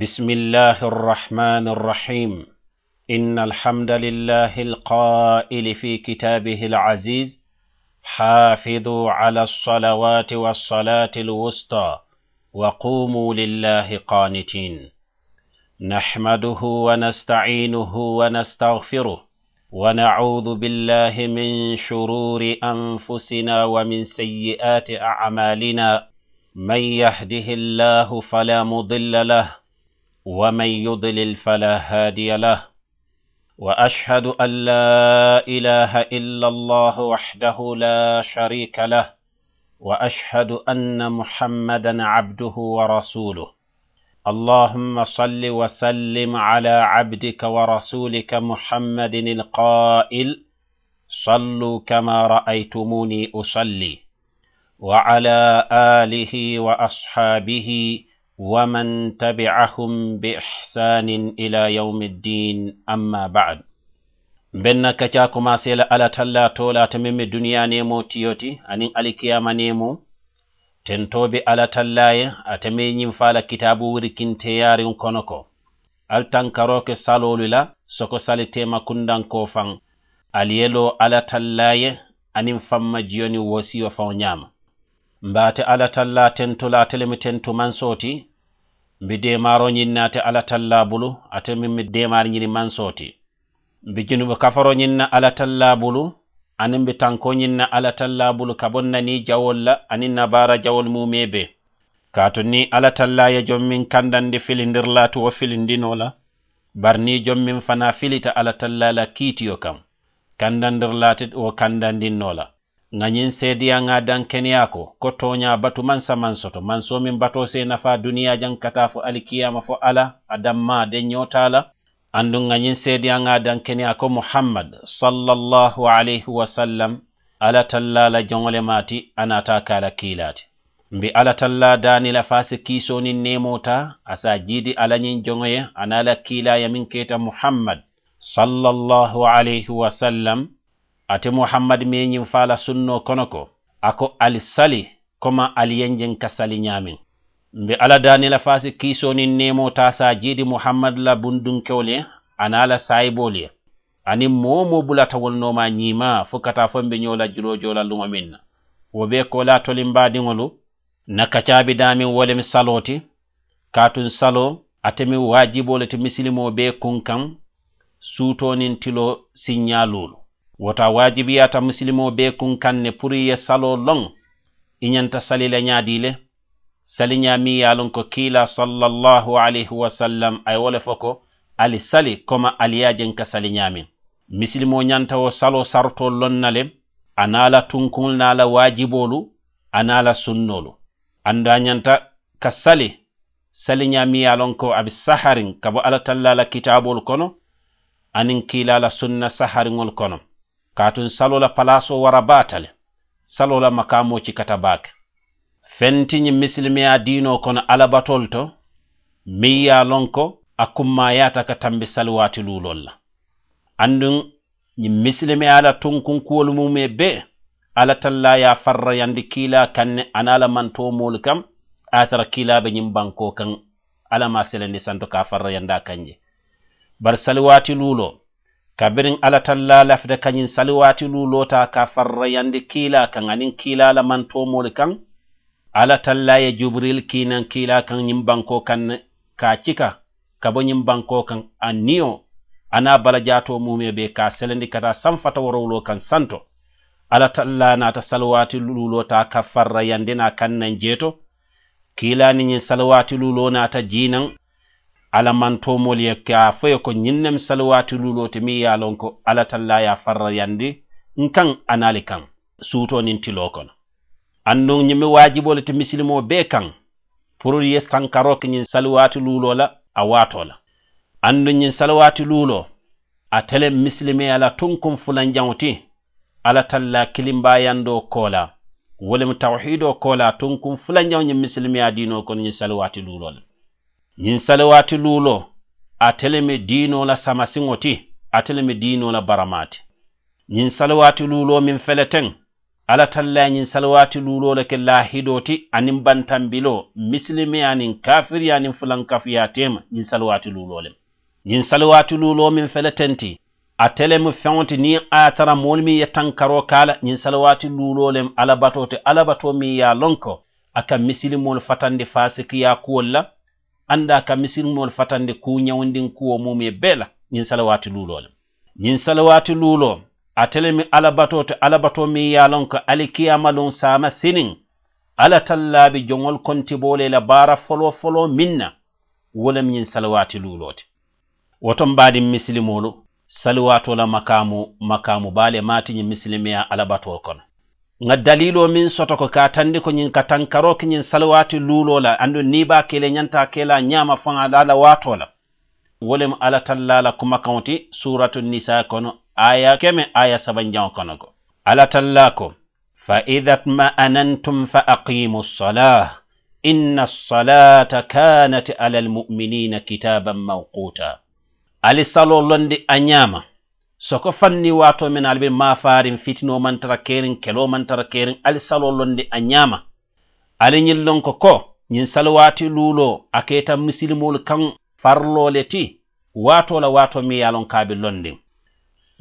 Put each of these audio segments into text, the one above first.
بسم الله الرحمن الرحيم إن الحمد لله القائل في كتابه العزيز حافظوا على الصلوات والصلاة الوسطى وقوموا لله قانتين نحمده ونستعينه ونستغفره ونعوذ بالله من شرور أنفسنا ومن سيئات أعمالنا من يهده الله فلا مضل له ومن يضلل فلا هادي له واشهد ان لا اله الا الله وحده لا شريك له واشهد ان محمدا عبده ورسوله اللهم صل وسلم على عبدك ورسولك محمد القائل صلوا كما رايتموني اصلي وعلى اله واصحابه ومن تبعهم بإحسان إلى يوم الدين أما بعد mben na kaca commencéla ala talla tola ta men me duniya nemo tiyoti anin alikiyama nemo ten tobe ala tallaye ata me yin fala kitabu wirikinte yarin kono ko altankaroke salolu la soko salitema kundanko fan aliyelo ala tallaye anin famma jiyoni wosiyo fan yama mbaate ala talla tentola telemi tento mansooti mbi deemaaro ñin naate ala talla bulu ate mi deemaari ñini mansooti mbi junubu kafaro ñin na ala talla bulu anin mbi tanko ñin na ala talla bulu kabon nani jawol la anin na baara jawol mume be kaatu ni ala talla ye jom min kandandi filindir wo filindino la bar ni jom min fana filita ala talla la kiitiyo kam kandandir wo kandandinno la nga ñiŋ seediyaŋa dankeneya ko ko toña batu mansa man soto manso min bato se nafa duniya jaŋ kata fo alikiyama fo ala adamma de ñotala andu nga ñiŋ seediyaŋa dankeneya ko muhammad sallallahu alayhi wasallam ala talla la joŋole mati anata kala kilati mbi ala talla danila fasi kiisonin nemota asa jiidi ala ñiŋ joŋoye anala kila kiila yamin keta muhammad sallallahu alayhi wasallam ate muhammad meñin fala sunno kono ko ako alisali koma aliyenjen kasali ñamin mbe ala danila fasi kisonin nemo tasa jidi muhammad la bundunkewle anala sayibole anin momo bulata wolnoma ñima fo kata fombe ñola jiro jola lumo minna wo be kola tolin badiŋolu na kacabi damin wolem saloti katun salo atemin wajibole ti misilimo be kunkan sutonin tilo sinyalulu wota waajibiyata musilimo be kunkanne pour ye salo long iñanta salila ñaadile saliña mi yalon ko kiila sallallahu alayhi wasallam ay le fo ko ali sali koma ali aliyajen ka saliñamin misilimo ñanta wo salo sarto lonnale anala tunkul nala wajibolu anala sunnolu anda ñanta ka sali saliña mi yalon ko abi saharin kabo ala tallala kitaaboolu kono anin la sunna sahariŋolu kono katun salola palaso wara batale salola makamoci kata bake fentiñi misilimiya diino kono alabatol to miya ya lonko a kumma yata ka tambi salwati lulol la andun ñin misilimi ala tunkunkuwol mume be ala talla ya farra yandi kila kanne anala manto mol kam atara be ñin banko kan alama selendi santo ka farra yanda kanje bar salwati lulo kabirin alatalla lafda kanyin saliwatilu lulota ka farrayandi kiila kan anin kiilala mantomol kan alatalla ya jubril kinan kiila kan ñin banko kan ka cika kabo ñin banko kan bala ana balajato mume be ka selendi kata samfata worowlo kan santo na nata salwatilu lulota ka na kan nan jeeto kiilani yin salwatilu lulona ta jinan ala mantomol ye a foye ko ñinnem salawatululote mi ye lon ko ala talla ya farra yandi nkan anali kan suutonin tilo kono annon ñimi wajibole te misilimo be kan pour ye sankaroke ñin salawati lulo la a wato la andu ñin salawati lulo a tele misilime ala tunkun fulan jawti ala talla kilimbayando kola wolem tawhido kola tunkun fulan jaw ñin a dino kono ñin salawati lulo la ñiŋ salawati luulo ate le me diino la samasiŋo ti ate le me diino la barama ti ñiŋ salawati luulo miŋ fele teŋ alla talla ñiŋ salawati luulo le ke lahido ti aniŋ bantambilo misilime aniŋ kafiri aniŋ fulankafuya tema ñiŋ salawati luulo lem ñiŋ salawati luulo miŋ fele teŋ ti ate le mu feŋo ti niŋ a ye tara moolu miŋ ye kala ka la ñiŋ salawati luulo lem alla bato ti alla bato miŋ ye a loŋ ko a ka misilimolu fatandi fasikiya kuwol la anda ka misirmol fatande ku ñawndin kuwo mum e beela ñin salawati luulole ñin salawati luulo atelemi alabato to alabato mi yalon ko alikiyama sama sinin ala tallaɓe jogol kontibole la bara folo folo minna wolem ñin salawati luulote woton mbaɗin misilimolu salwatola makamu makamu baale matiñi misilimiya alabato kono nga dalilo min soto ko ka tandi ko ñin ka tankaro ke ñin salawati luulola andu niba kele ñanta kela fanga faŋa wato la wolem ala tallala kuma kawti suratu nisa kono aya keme aya sabanjaŋo kono ko ala talla ko fa idha anantum fa aqimu salah inna salata kanat ala almuminina kitaban mawquta ali salo londi soko fanni wato men alaɓe mafarin fitino mantara keren kelo mantara keren ali salo londe a ñama ali e ñillonko ko ñin salwati lulo a keta misilmol kan farlole ti watola wato mi yalon kaɓe londe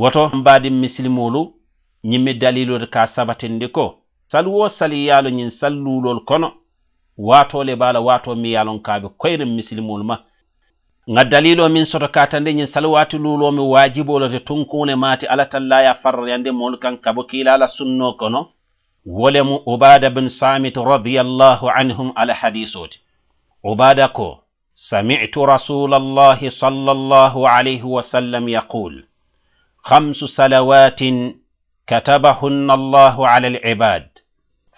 woto mbadin misilmolu ñimmi dalilode ka sabatinde ko salwo sali yalo ñin sal lulol kono watole bala wato mi yalon kaɓe koyren misilmol ma nga dalilo min soto katande ñin salawatu lulomi wajibolo te tunkune mati ala tallaya farrayande molu kan kabo kilala sunno kono wolemu ubada bin samit radiallahu anhum ala hadisoti ubada ko سمعت رسول الله صلى الله عليه وسلم يقول خمس صلوات كتبهن الله على العباد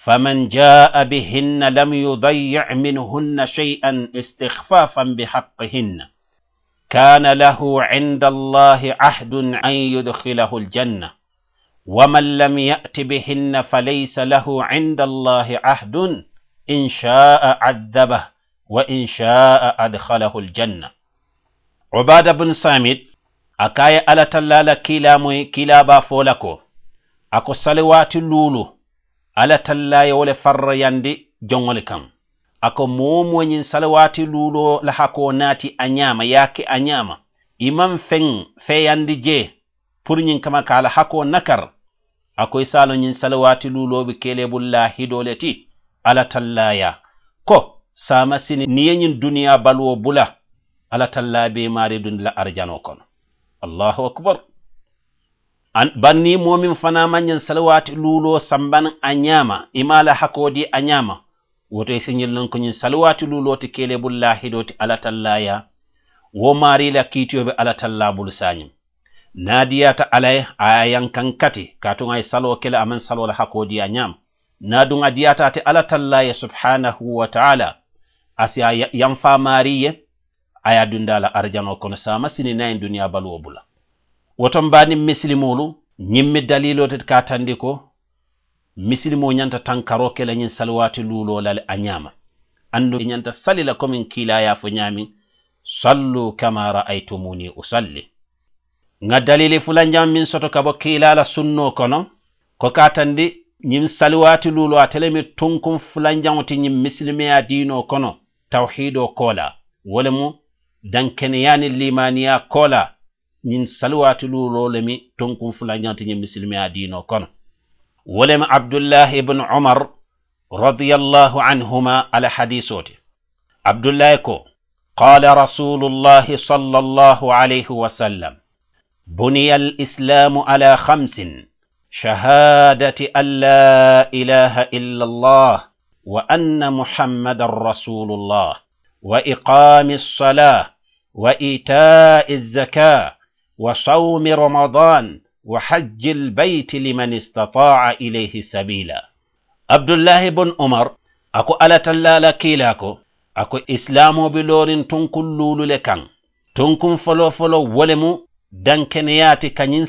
فمن جاء بهن لم يضيع منهن شيئا استخفافا بحقهن كان له عند الله عهد أن يدخله الجنة ومن لم يأت بهن فليس له عند الله عهد إن شاء عذبه وإن شاء أدخله الجنة عباد بن سامد أكاي ألا تلالا كلا موي كلا بافولكو أكو صلوات اللولو ألا تلا يولي فر يندي جنولكم ako momoñin salawati luuɗo laha ko naati a ñama yaake a ñama iman feŋ feyandi je pur ñin kama ka laha ko nakar akoy saloñin salawati luuloɓe kelebulla hidole ti alatallaya ko samasini niyeñin duniya balwo bula alatalla be mari dunla arjano kono allahu akbar an banni momin fana manñin salawati luulo samban a ñama imala hakodi a ñama woto e siñillon koñin salwatululoti kelebulla hidoti alatallaya wo marila kiitiyoɓe alatallabul sañim naadiyata alaye aya yankan kati katun ay salo kele aman salwol hakodiya ñam naadun a diyatate alatallaye subhanahu wa taala asi a yanfa mariye aya dundala arjano kono sama sininayin duniya baluwo bula woto mbanin misilimolu ñimmi dalilotet ka tandi ko misilimo ñanta tankaro ke la salwati lulo lal a ñama andu ñanta salila komin kila ya fo ñamin sallu kama ra'aytumuni usalli nga dalili fulanjam min soto kabo kilala sunno kono ko katandi ñin salwati lulo atelemi tunkum fulanjaŋoti ñin misilimeya diino kono tawhido kola wole mu dankeneyani limaniya kola ñin salwati lulo lemi tunkum fulanjaŋoti ñin misilimeya diino kono ولم عبد الله بن عمر رضي الله عنهما على حديثه عبد الله كو قال رسول الله صلى الله عليه وسلم بني الإسلام على خمس شهادة أن لا إله إلا الله وأن محمد رسول الله وإقام الصلاة وإيتاء الزكاة وصوم رمضان wa hajjil baiti liman istata'a ilayhi sabila abdullahi bun umar ako alatallala ko ako islamoɓe lorin tonkun lulule kan tonkun folo folo wole mu dankeneyati kañin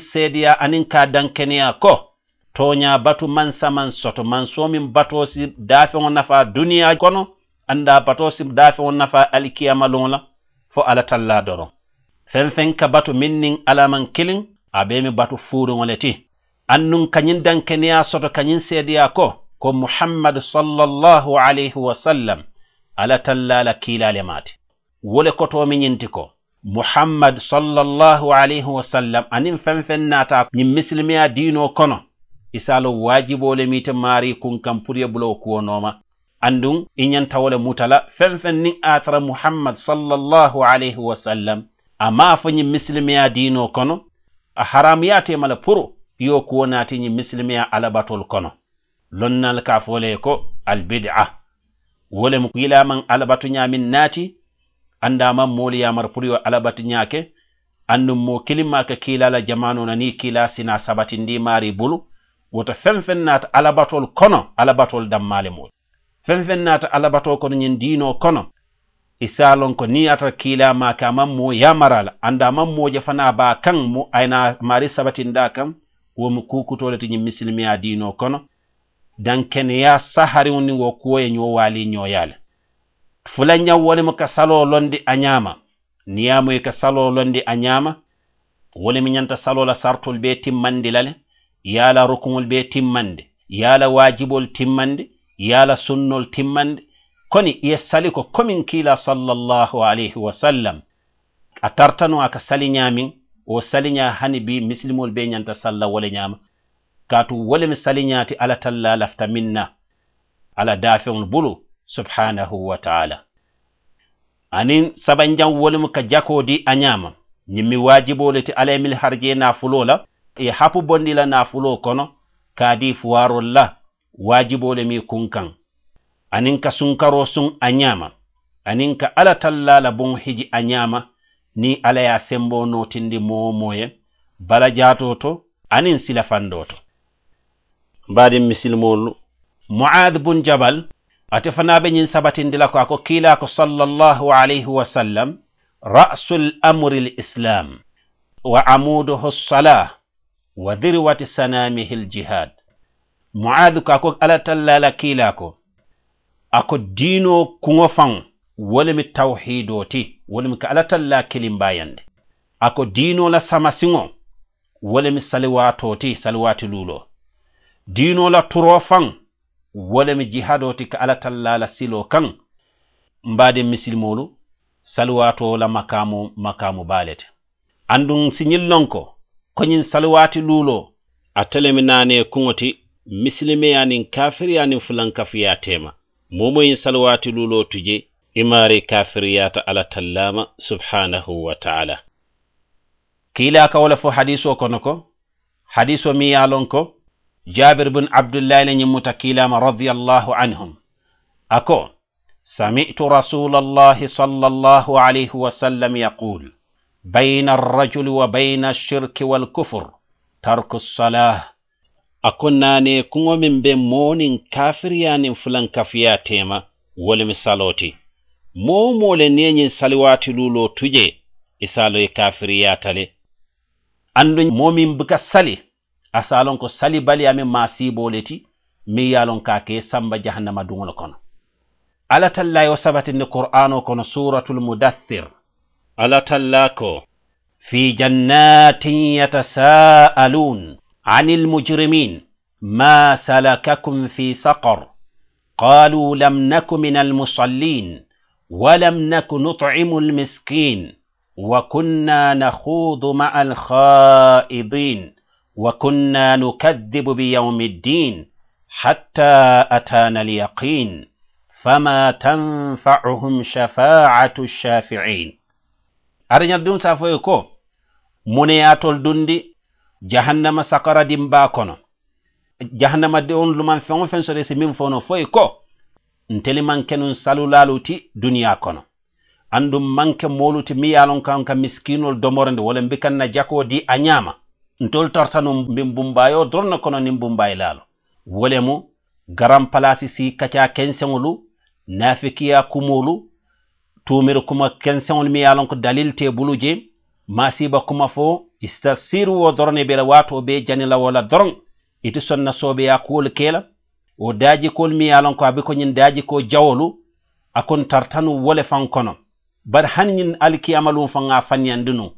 anin ka dankeniya ko toña batu mansa man soto man somin batosi dafeŋo nafa duniya kono anda batosi dafeŋo nafa alikiyama luŋo fo alatalla doron feŋ feŋ ka batu min alaman kiliŋ abemi batu fuuriŋole ti annun kañin dankeneya soto kañin seedeya ko ko muhammadu sallallahu alayhi wasallam ala tallala kiilale maati wole kotomi ñinti ko muhammad sallallahu alayhi wasallam anin fen fen naata ñin misilimiya diino kono isalo waajibole mite maari kun kam pour ye bulowo kuwonoma andun i ñantawole mutala fen ni nin atara muhammad sallallahu alayhi wasallam ama fo ñin misilimiya diino kono a haramuyaate mala puro yo kuwo naatiñi misilimeya alabatol kono lonnal ka fole ko albid'a wolem kuyilaman alabatu ñamin naati andaman moliyamar puryo alabatu ñaake annum mo kilimmaka kiilala jamano nani kiila sina sabati ndi maari bulu woto fenfen naata alabatol kono alabatol dammale mol fenfen naata alabato kono ñin diino kono isalon ko ni ata kilama ka mammo yamarala anda je fana ba kan mo ayna mari sabatinda kam womo kukutolete ñin muslimi dino kono dan sahari woni wo kuwoye ño wali ñoyale fulanñaw woni ka kasalo londi a ñama e ka londi londi a mi wolemi ñanta la sartol be timmandi lale yala rukumul be timmande yala wajibol timmande yala sunnol timmande koni iya ko komin kila, sallallahu alaihi wa sallam a tartano aka sali min, o salinya hani bi be nyanta salla wole nyama katu wole mi saliñati ala talla lafta minna ala dafiun bulu subhanahu wa taala anin sabanjan wolemu ka jakodi a ñama ñimmi wajibole ti ala mil harje na fulola e hapu bondila na nafulo kono kadi fuwarol la wajibole mi kunkan anin ka sunkaro sun a nyama anin ka ala tallala bon hiji a nyama ni ala ya sembo notindi mowomoye bala jato to anin silafando to misil misilmolu muad bun jabal ate fana ɓe ñin sabatindila ko ako ko sallallahu alayhi wa sallam rasu l'amri l'islam wa amuduhu salah wa dhirwati sanamihi ljihad muadu kako ala tallala ko ako diino kuŋo faŋ wo lemi tawhiido ti wo lemi ka alatal la kilimbayandi ako diino la samasiŋo wo lemi saliwaato ti saliwaati luulo diino la turo faŋ wo lemi jihado ti ka alatal la la siloo kaŋ mbaadi misilimoolu saliwaato la makaamu makaamu baale ti anduŋ siñin lonko ko ñiŋ saliwaati luulo ate lemi naani kuŋo ti misilimeya niŋ kafiriya niŋ fulankafuya tema momoyin salawati lulo tuje imari kafiriyata ala tallama subhanahu wa ta'ala kila ka wala fo hadiso kono ko hadiso mi yalon ko jabir bin abdullahi la ñimmuta kilama radiallahu anhum ako سمعت رسول الله صلى الله عليه وسلم يقول بين الرجل وبين الشرك والكفر ترك الصلاه akonnane kuŋomin ben monin kafiriyanin fulankafiya tema wolemi saloti momole neyin saliwati lulo tuje isalo e kafiriya tale andu momin buka sali asalon ko sali bali amin masibo leti mi yalon kake samba jahannama dungol kono ala talla yo sabati ne qur'ano kono suratul mudaththir ala talla ko fi jannatin yatasaalun عن المجرمين ما سلككم في سقر قالوا لم نك من المصلين ولم نك نطعم المسكين وكنا نخوض مع الخائضين وكنا نكذب بيوم الدين حتى اتانا اليقين فما تنفعهم شفاعه الشافعين aɗa ñat ɗum sa foye jahannama sakara dimba kono jahannama de on luman feŋo feŋ sore si miŋ fono foi ko nteli maŋ kenun salulaalu ti duniya kono andum manke moolu ti miŋ ye a loŋ ka misikinolu domorindi walla mbi na jakoo di a ñaama ntolu tarta nuŋ mbiŋ bumbayo doroŋ ne kono niŋ bumbayilaalu wo le garan palasi si kaca kenseŋolu nafikiya kumolu tumir kuma kenseŋolu miŋ ye a ko dalil te bulu je masiba kuma fo istasiru wo doron e bela wato o be janilawola doron iti sonna sooɓeya kuwol kela o daaji kol mi yalon ko abi koñin daaji ko jawolu akon tartanu wole fankono bat hanñin alkiyamalum fanga fanñandi nun